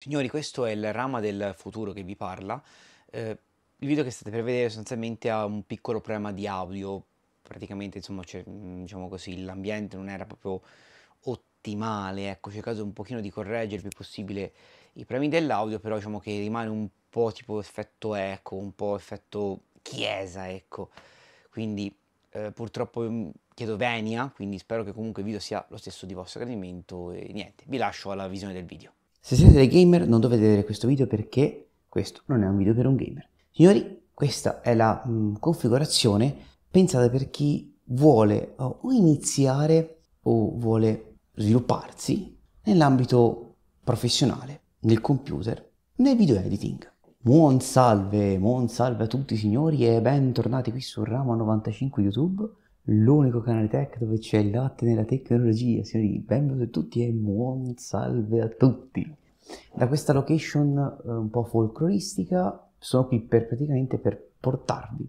Signori, questo è il Rama del futuro che vi parla. Eh, il video che state per vedere sostanzialmente ha un piccolo problema di audio, praticamente insomma, mm, diciamo così, l'ambiente non era proprio ottimale, ecco, cercato un pochino di correggere il più possibile i problemi dell'audio, però diciamo che rimane un po' tipo effetto eco, un po' effetto chiesa, ecco. Quindi eh, purtroppo mm, chiedo venia, quindi spero che comunque il video sia lo stesso di vostro gradimento e niente, vi lascio alla visione del video. Se siete dei gamer non dovete vedere questo video perché questo non è un video per un gamer. Signori, questa è la mh, mm, configurazione pensata per chi vuole o iniziare o vuole svilupparsi nell'ambito professionale, nel computer, nel video editing. Buon salve, buon salve a tutti signori e bentornati qui su Rama 95 YouTube l'unico canale tech dove c'è il latte nella tecnologia. Signori, benvenuti a tutti e buon salve a tutti. Da questa location eh, un po' folcloristica sono qui per praticamente per portarvi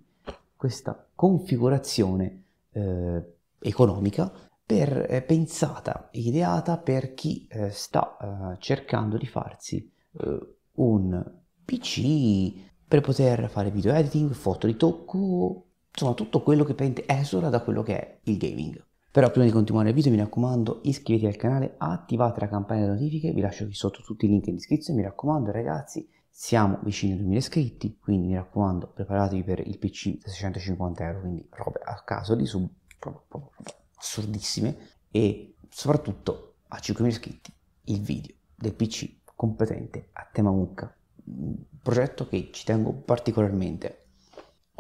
questa configurazione eh, economica per, eh, pensata e ideata per chi eh, sta eh, cercando di farsi eh, un PC per poter fare video editing, foto di tocco insomma tutto quello che prende esula da quello che è il gaming. Però prima di continuare il video mi raccomando iscriviti al canale, attivate la campanella di notifiche, vi lascio qui sotto tutti i link in descrizione, mi raccomando ragazzi siamo vicini ai 2000 iscritti, quindi mi raccomando preparatevi per il PC da 650 euro, quindi robe a caso lì su assurdissime e soprattutto a 5.000 iscritti il video del PC competente a tema mucca, un progetto che ci tengo particolarmente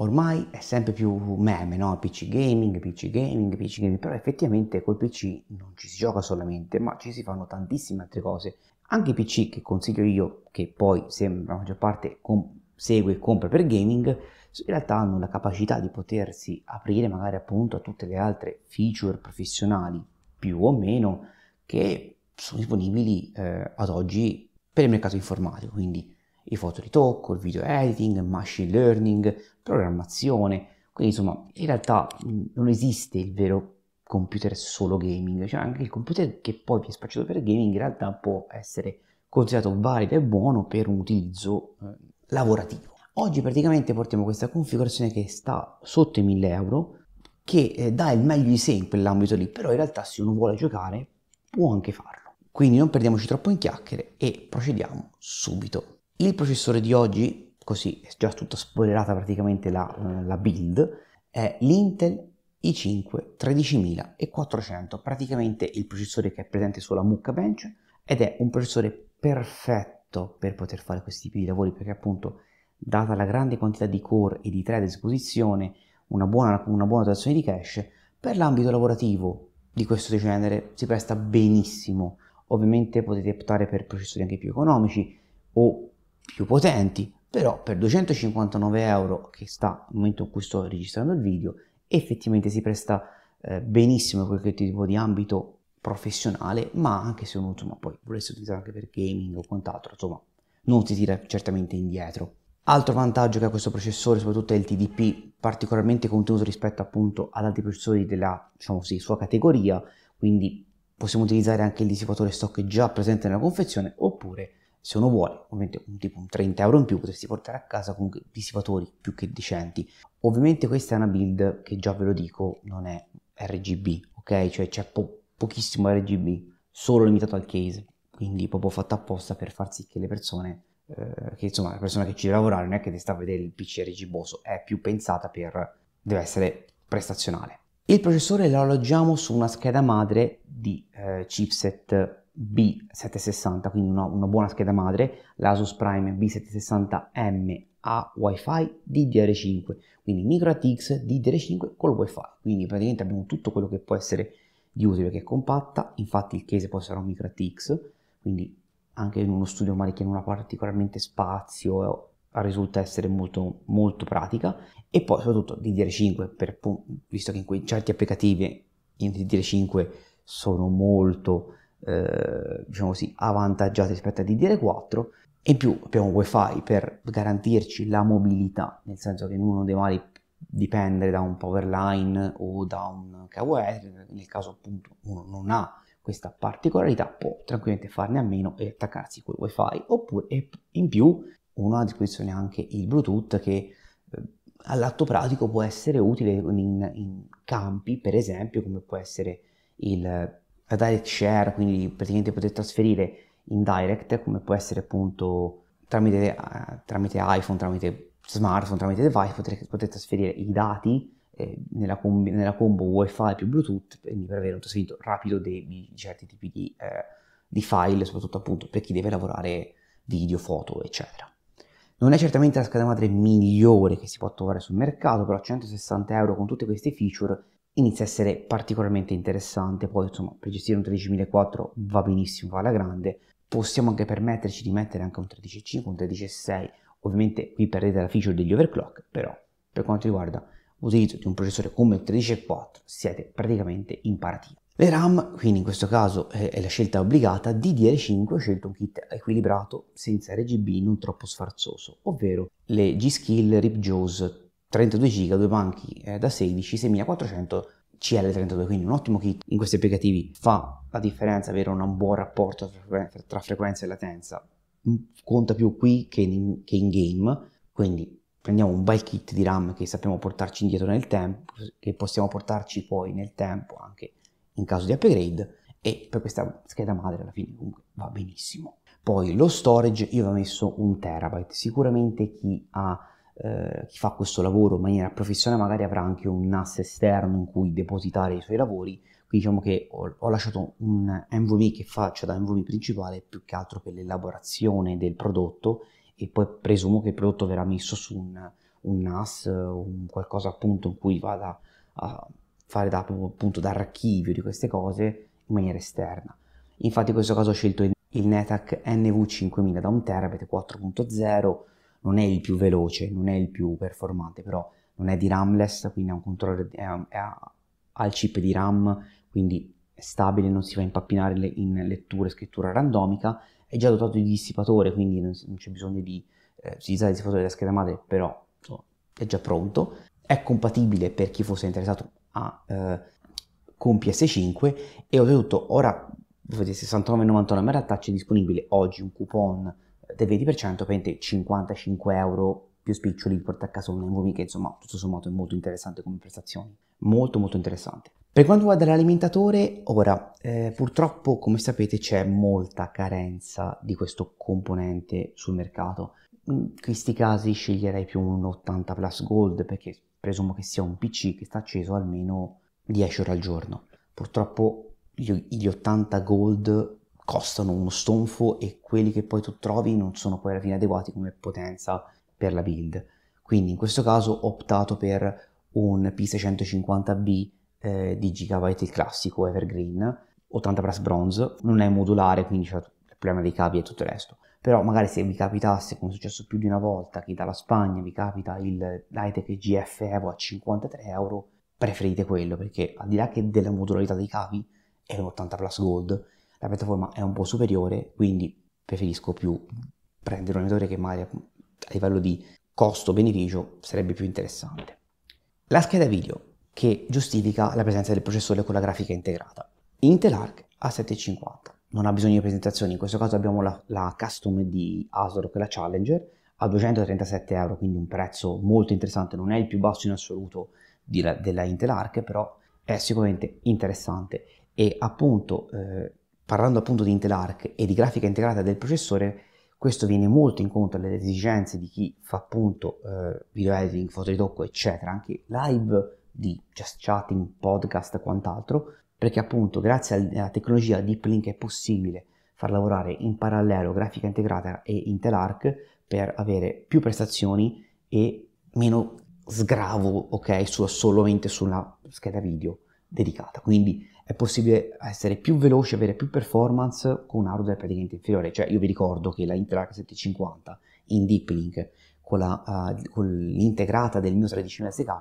ormai è sempre più meme, no? PC gaming, PC gaming, PC gaming, però effettivamente col PC non ci si gioca solamente, ma ci si fanno tantissime altre cose. Anche i PC che consiglio io, che poi sembra la maggior parte com- segue e compra per gaming, in realtà hanno la capacità di potersi aprire magari appunto a tutte le altre feature professionali, più o meno, che sono disponibili eh, ad oggi per il mercato informatico, quindi i fotoritocco, il video editing, il machine learning, programmazione. Quindi insomma, in realtà non esiste il vero computer solo gaming, cioè anche il computer che poi vi è spacciato per gaming in realtà può essere considerato valido e buono per un utilizzo eh, lavorativo. Oggi praticamente portiamo questa configurazione che sta sotto i 1000 euro, che eh, dà il meglio di sé in quell'ambito lì, però in realtà se uno vuole giocare può anche farlo. Quindi non perdiamoci troppo in chiacchiere e procediamo subito. Il processore di oggi, così è già tutta spoilerata praticamente la, eh, la build, è l'Intel i5 13400, praticamente il processore che è presente sulla Mucca Bench ed è un processore perfetto per poter fare questi tipi di lavori perché appunto data la grande quantità di core e di thread a disposizione, una buona, una buona dotazione di cache, per l'ambito lavorativo di questo genere si presta benissimo. Ovviamente potete optare per processori anche più economici o più potenti, però per 259 euro che sta al momento in cui sto registrando il video, effettivamente si presta eh, benissimo per quel tipo di ambito professionale, ma anche se uno insomma, poi volesse utilizzare anche per gaming o quant'altro, insomma, non si tira certamente indietro. Altro vantaggio che ha questo processore soprattutto è il TDP, particolarmente contenuto rispetto appunto ad altri processori della diciamo sì, sua categoria, quindi possiamo utilizzare anche il dissipatore stock già presente nella confezione oppure se uno vuole, ovviamente un, tipo un 30 euro in più potresti portare a casa con dissipatori più che decenti. Ovviamente questa è una build che già ve lo dico, non è RGB, ok? Cioè c'è po- pochissimo RGB, solo limitato al case, quindi proprio fatto apposta per far sì che le persone, eh, che insomma la persona che ci deve lavorare non è che ti sta a vedere il PC RGBoso, è più pensata per, deve essere prestazionale. Il processore lo alloggiamo su una scheda madre di eh, chipset B760, quindi una, una buona scheda madre, l'Asus Prime B760M a WiFi DDR5, quindi micro ATX DDR5 col WiFi, quindi praticamente abbiamo tutto quello che può essere di utile che è compatta, infatti il case poi sarà un micro ATX, quindi anche in uno studio magari che non ha particolarmente spazio risulta essere molto, molto pratica e poi soprattutto DDR5 per, visto che in quei certi applicativi in DDR5 sono molto eh, diciamo così, avvantaggiati rispetto a DDR4 e in più abbiamo wifi per garantirci la mobilità, nel senso che uno dei deve mai dipendere da un power line o da un cavo KWR, nel caso appunto uno non ha questa particolarità può tranquillamente farne a meno e attaccarsi col wifi oppure in più uno ha a disposizione anche il bluetooth che eh, all'atto pratico può essere utile in, in campi per esempio come può essere il a direct share, quindi praticamente poter trasferire in direct, come può essere appunto tramite, uh, tramite iPhone, tramite smartphone, tramite device, poter, potete trasferire i dati eh, nella, combi, nella, combo WiFi più Bluetooth, quindi per avere un trasferimento rapido di, di certi tipi di, eh, di file, soprattutto appunto per chi deve lavorare video, foto, eccetera. Non è certamente la scheda madre migliore che si può trovare sul mercato, però 160 euro con tutte queste feature inizia a essere particolarmente interessante. Poi, insomma, per gestire un 13.004 va benissimo, va alla grande. Possiamo anche permetterci di mettere anche un 13.5, un 13.6. Ovviamente qui perdete la feature degli overclock, però per quanto riguarda l'utilizzo di un processore come il 13.4 siete praticamente in paratia. Le RAM, quindi in questo caso è la scelta obbligata, DDR5 ho scelto un kit equilibrato senza RGB non troppo sfarzoso, ovvero le G-Skill Rip Jaws 32 GB, due banchi eh, da 16, 6400 CL32, quindi un ottimo kit in questi applicativi. Fa la differenza avere un buon rapporto tra, frequenza e latenza. Mm, conta più qui che in, che in game, quindi prendiamo un bel kit di RAM che sappiamo portarci indietro nel tempo, che possiamo portarci poi nel tempo anche in caso di upgrade e per questa scheda madre alla fine comunque va benissimo. Poi lo storage, io avevo messo un terabyte, sicuramente chi ha eh, chi fa questo lavoro in maniera professionale magari avrà anche un NAS esterno in cui depositare i suoi lavori, quindi diciamo che ho, ho lasciato un NVMe che faccia da NVMe principale più che altro per l'elaborazione del prodotto e poi presumo che il prodotto verrà messo su un, un NAS, un qualcosa appunto in cui vada a fare da, appunto dall'archivio di queste cose in maniera esterna. Infatti in questo caso ho scelto il, il NETAC NV5000 da 1 terabit 4.0 non è il più veloce, non è il più performante, però non è di ramless, quindi ha un controller, è, è, ha il chip di RAM, quindi è stabile, non si va a impappinare in lettura e scrittura randomica, è già dotato di dissipatore, quindi non, non c'è bisogno di eh, utilizzare il dissipatore della scheda madre, però insomma, è già pronto, è compatibile per chi fosse interessato a, eh, con PS5 e oltretutto ora 69,99 ma in realtà c'è disponibile oggi un coupon del 20% prende 55 euro più spiccioli porta a casa un Envomi che insomma tutto sommato è molto interessante come prestazioni molto molto interessante. Per quanto riguarda l'alimentatore, ora eh, purtroppo come sapete c'è molta carenza di questo componente sul mercato. In questi casi sceglierei più un 80 Plus Gold perché presumo che sia un PC che sta acceso almeno 10 ore al giorno. Purtroppo gli 80 Gold costano uno stonfo e quelli che poi tu trovi non sono poi alla fine adeguati come potenza per la build. Quindi in questo caso ho optato per un P650B eh, di Gigabyte il classico Evergreen, 80 brass bronze, non è modulare quindi c'è il problema dei cavi e tutto il resto. Però magari se vi capitasse, come è successo più di una volta, che dalla Spagna vi capita il Hightech GF Evo a 53 euro, preferite quello perché al di là che della modularità dei cavi è un 80 Plus Gold la piattaforma è un po' superiore, quindi preferisco più prendere un allenatore che magari a livello di costo-beneficio sarebbe più interessante. La scheda video che giustifica la presenza del processore con la grafica integrata. Intel Arc A750, non ha bisogno di presentazioni, in questo caso abbiamo la, la custom di ASRock, la Challenger, a 237 euro, quindi un prezzo molto interessante, non è il più basso in assoluto la, della Intel Arc, però è sicuramente interessante e appunto eh, Parlando appunto di Intel Arc e di grafica integrata del processore, questo viene molto incontro alle esigenze di chi fa appunto eh, video editing, fotoritocco, eccetera, anche live di just chatting, podcast e quant'altro, perché appunto grazie alla tecnologia DeepLink è possibile far lavorare in parallelo grafica integrata e Intel Arc per avere più prestazioni e meno sgravo, ok, su, solamente sulla scheda video dedicata. Quindi è possibile essere più veloci, avere più performance con un hardware praticamente inferiore. Cioè io vi ricordo che la Intel H750 in Deeplink con, la, uh, con l'integrata del mio 13000SK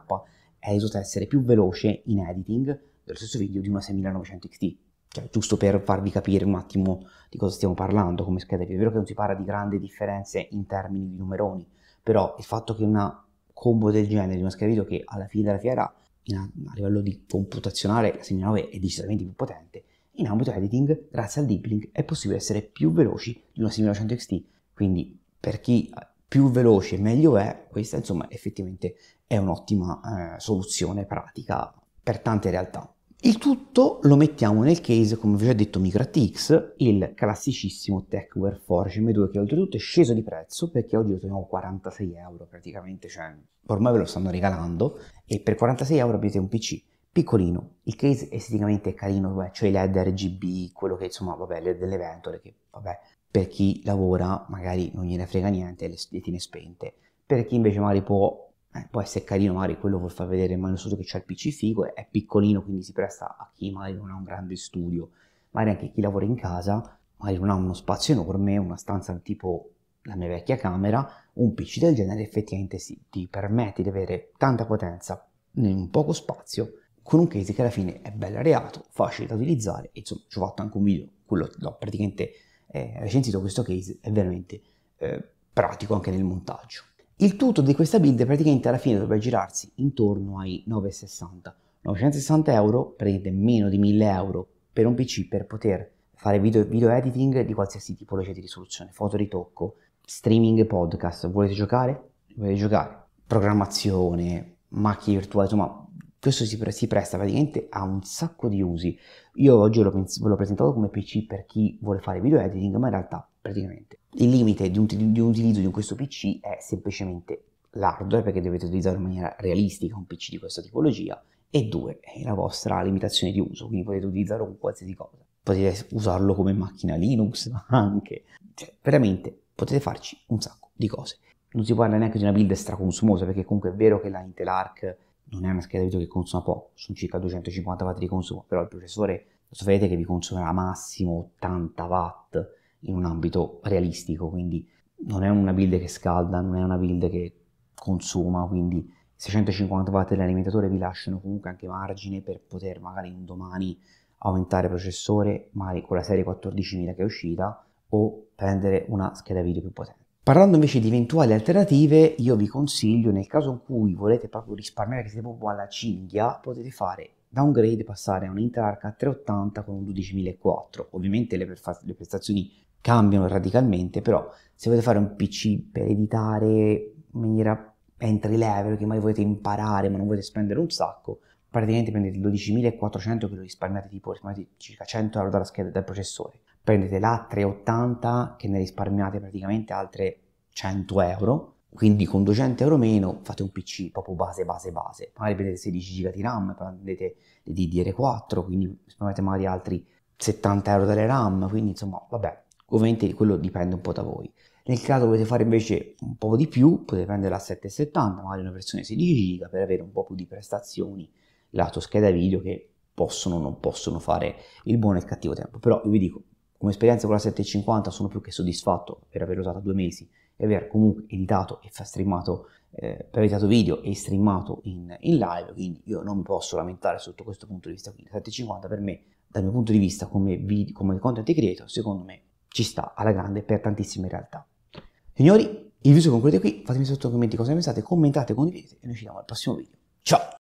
è risultata essere più veloce in editing dello stesso video di una 6900 XT. Cioè, giusto per farvi capire un attimo di cosa stiamo parlando come scheda È vero che non si parla di grandi differenze in termini di numeroni, però il fatto che una combo del genere di una scheda video che alla fine della fiera a livello di computazionale la 6009 è decisamente più potente, in ambito editing, grazie al deep link, è possibile essere più veloci di una 6900 XT, quindi per chi eh, più veloce e meglio è, questa insomma effettivamente è un'ottima eh, soluzione pratica per tante realtà. Il tutto lo mettiamo nel case, come vi ho già detto, MicroTX, il classicissimo Techware Forge M2 che oltretutto è sceso di prezzo perché oggi lo troviamo 46 euro praticamente, cioè ormai ve lo stanno regalando e per 46 euro avete un PC piccolino, il case esteticamente è carino, cioè i LED RGB, quello che insomma, vabbè, delle ventole che vabbè, per chi lavora magari non gliene frega niente e le, le tiene spente, per chi invece magari può eh, se è carino, magari quello vuol far vedere il mano sotto che c'è il PC figo, è piccolino quindi si presta a chi magari non ha un grande studio, magari anche chi lavora in casa, magari non ha uno spazio enorme, una stanza tipo la mia vecchia camera, un PC del genere effettivamente sì, ti permette di avere tanta potenza in poco spazio con un case che alla fine è bello areato, facile da utilizzare, insomma ci ho fatto anche un video, quello l'ho praticamente eh, recensito questo case, è veramente eh, pratico anche nel montaggio. Il tutto di questa build praticamente alla fine dovrebbe girarsi intorno ai 960. 960 euro, praticamente meno di 1000 euro per un PC per poter fare video, video editing di qualsiasi tipologia di risoluzione, foto ritocco, streaming podcast. Volete giocare? Volete giocare? Programmazione, macchine virtuali, insomma, questo si, pre- si, presta praticamente a un sacco di usi. Io oggi l'ho pens- ve l'ho presentato come PC per chi vuole fare video editing, ma in realtà praticamente il limite di un, di utilizzo di questo PC è semplicemente l'hardware perché dovete utilizzare in maniera realistica un PC di questa tipologia e due, è la vostra limitazione di uso, quindi potete utilizzarlo con qualsiasi cosa. Potete usarlo come macchina Linux, ma anche, cioè veramente potete farci un sacco di cose. Non si parla neanche di una build straconsumosa perché comunque è vero che la Intel Arc non è una scheda video che consuma poco, sono circa 250 watt di consumo, però il processore lo sapete che vi consumerà massimo 80 watt in un ambito realistico, quindi non è una build che scalda, non è una build che consuma, quindi 650 watt dell'alimentatore vi lasciano comunque anche margine per poter magari un domani aumentare processore, magari con la serie 14000 che è uscita, o prendere una scheda video più potente. Parlando invece di eventuali alternative, io vi consiglio, nel caso in cui volete proprio risparmiare, che siete proprio alla cinghia, potete fare downgrade, passare a un Interarca 380 con un 12004. Ovviamente le, le prestazioni cambiano radicalmente, però se volete fare un PC per editare in maniera entry level, che magari volete imparare ma non volete spendere un sacco, praticamente prendete il 12400 che lo risparmiate tipo risparmiate circa 100 euro dalla scheda del processore, prendete la 380 che ne risparmiate praticamente altre 100 euro, quindi con 200 euro meno fate un PC proprio base base base, magari prendete 16 giga di RAM, prendete le DDR4, quindi risparmiate magari altri 70 euro delle RAM, quindi insomma vabbè Ovviamente quello dipende un po' da voi. Nel caso volete fare invece un po' di più, potete prendere la 770, magari una versione 16 GB per avere un po' più di prestazioni lato scheda video che possono o non possono fare il buono e il cattivo tempo. Però io vi dico, come esperienza con la 750 sono più che soddisfatto per averla usata due mesi e aver comunque editato e streamato, eh, editato video e streamato in, in, live, quindi io non mi posso lamentare sotto questo punto di vista. Quindi la 750 per me, dal mio punto di vista come, video, come content creator, secondo me ci sta alla grande per tantissime realtà. Signori, il video si conclude qui, fatemi sotto nei commenti cosa ne pensate, commentate, condividete e noi ci vediamo al prossimo video. Ciao!